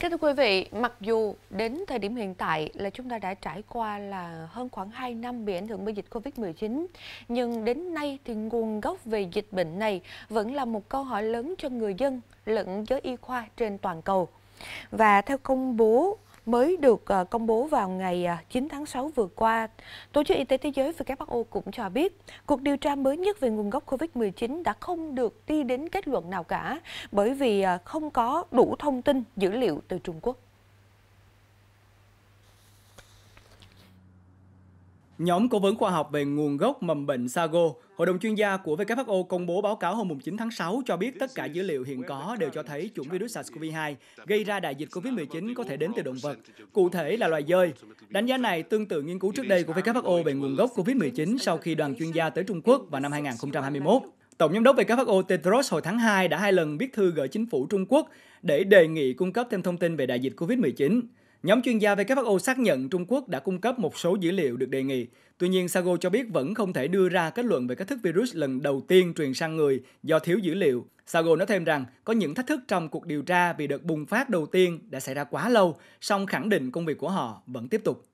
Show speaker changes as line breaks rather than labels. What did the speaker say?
Kính thưa quý vị, mặc dù đến thời điểm hiện tại là chúng ta đã trải qua là hơn khoảng 2 năm bị ảnh hưởng bởi dịch Covid-19, nhưng đến nay thì nguồn gốc về dịch bệnh này vẫn là một câu hỏi lớn cho người dân lẫn giới y khoa trên toàn cầu. Và theo công bố mới được ờ, công bố vào ngày 9 ờ, tháng 6 vừa qua. Tổ chức Y tế Thế giới WHO cũng cho biết, cuộc điều tra mới nhất về nguồn gốc COVID-19 đã không được đi đến kết luận nào cả bởi vì ờ, không có đủ thông tin, dữ liệu từ Trung Quốc.
Nhóm cố vấn khoa học về nguồn gốc mầm bệnh Sago, Hội đồng chuyên gia của WHO công bố báo cáo hôm 9 tháng 6 cho biết tất cả dữ liệu hiện có đều cho thấy chủng virus SARS-CoV-2 gây ra đại dịch COVID-19 có thể đến từ động vật, cụ thể là loài dơi. Đánh giá này tương tự nghiên cứu trước đây của WHO về nguồn gốc COVID-19 sau khi đoàn chuyên gia tới Trung Quốc vào năm 2021. Tổng giám đốc WHO Tedros hồi tháng 2 đã hai lần viết thư gửi chính phủ Trung Quốc để đề nghị cung cấp thêm thông tin về đại dịch COVID-19. Nhóm chuyên gia WHO xác nhận Trung Quốc đã cung cấp một số dữ liệu được đề nghị. Tuy nhiên, Sago cho biết vẫn không thể đưa ra kết luận về cách thức virus lần đầu tiên truyền sang người do thiếu dữ liệu. Sago nói thêm rằng có những thách thức trong cuộc điều tra vì đợt bùng phát đầu tiên đã xảy ra quá lâu, song khẳng định công việc của họ vẫn tiếp tục.